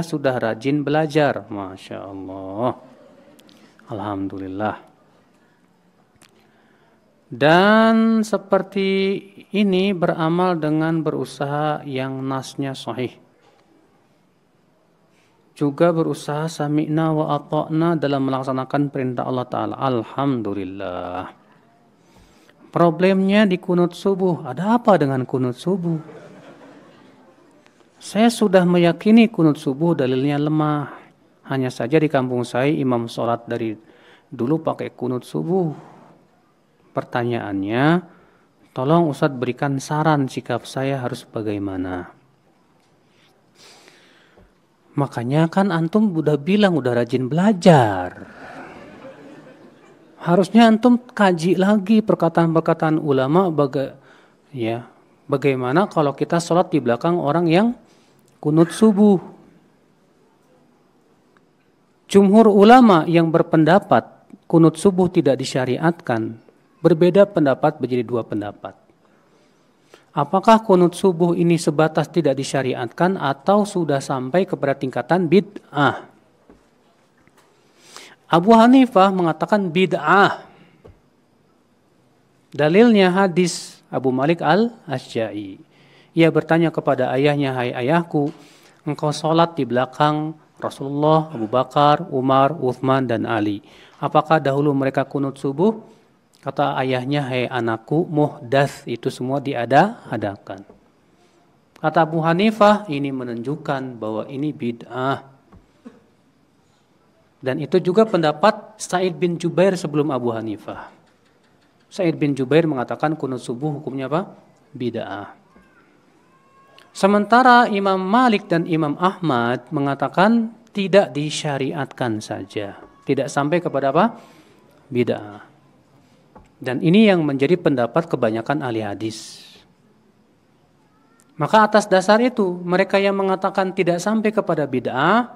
sudah rajin belajar. Masya Allah. Alhamdulillah. Dan seperti ini beramal dengan berusaha yang nasnya sahih. Juga berusaha sami'na wa ato'na dalam melaksanakan perintah Allah Ta'ala. Alhamdulillah. Problemnya di kunut subuh. Ada apa dengan kunut subuh? Saya sudah meyakini kunut subuh dalilnya lemah. Hanya saja di kampung saya imam sholat dari dulu pakai kunut subuh. Pertanyaannya, tolong Ustadz berikan saran sikap saya harus bagaimana. Makanya kan antum udah bilang udah rajin belajar. Harusnya antum kaji lagi perkataan-perkataan ulama baga ya bagaimana kalau kita sholat di belakang orang yang kunut subuh. Jumhur ulama yang berpendapat kunut subuh tidak disyariatkan, berbeda pendapat menjadi dua pendapat. Apakah kunut subuh ini sebatas tidak disyariatkan atau sudah sampai kepada tingkatan bid'ah? Abu Hanifah mengatakan bid'ah. Dalilnya hadis Abu Malik al-Asja'i. Ia bertanya kepada ayahnya, hai ayahku, engkau sholat di belakang Rasulullah, Abu Bakar, Umar, Uthman, dan Ali. Apakah dahulu mereka kunut subuh? Kata ayahnya, hai anakku, muhdas itu semua diada-adakan. Kata Abu Hanifah, ini menunjukkan bahwa ini bid'ah. Dan itu juga pendapat Said bin Jubair sebelum Abu Hanifah. Said bin Jubair mengatakan kunut subuh hukumnya apa? Bid'ah. Sementara Imam Malik dan Imam Ahmad mengatakan tidak disyariatkan saja, tidak sampai kepada apa? Bid'ah. Dan ini yang menjadi pendapat kebanyakan ahli hadis. Maka atas dasar itu mereka yang mengatakan tidak sampai kepada bid'ah,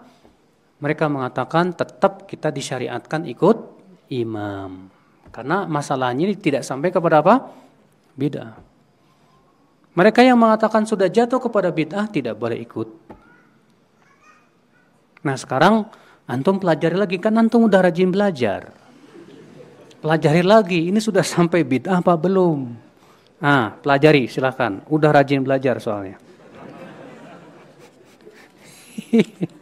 mereka mengatakan tetap kita disyariatkan ikut imam. Karena masalahnya tidak sampai kepada apa? Bid'ah. Mereka yang mengatakan sudah jatuh kepada bid'ah tidak boleh ikut. Nah sekarang antum pelajari lagi kan antum udah rajin belajar. Pelajari lagi ini sudah sampai bid'ah apa belum? Ah pelajari silahkan. Udah rajin belajar soalnya.